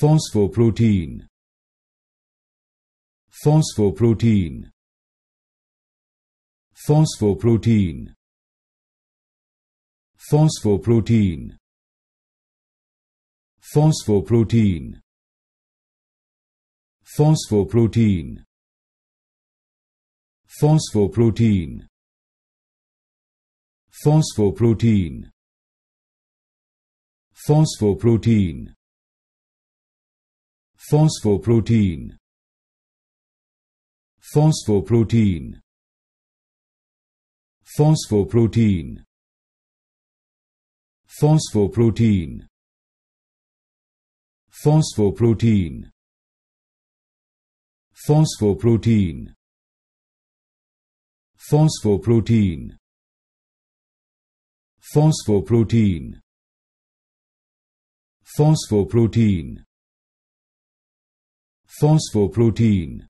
Phosphoprotein Phosphoprotein Phosphoprotein Phosphoprotein Phosphoprotein Phosphoprotein Phosphoprotein Phosphoprotein Phosphoprotein Phosphoprotein Phosphoprotein Phosphoprotein Phosphoprotein Phosphoprotein Phosphoprotein Phosphoprotein Phosphoprotein Phosphoprotein Phosphoprotein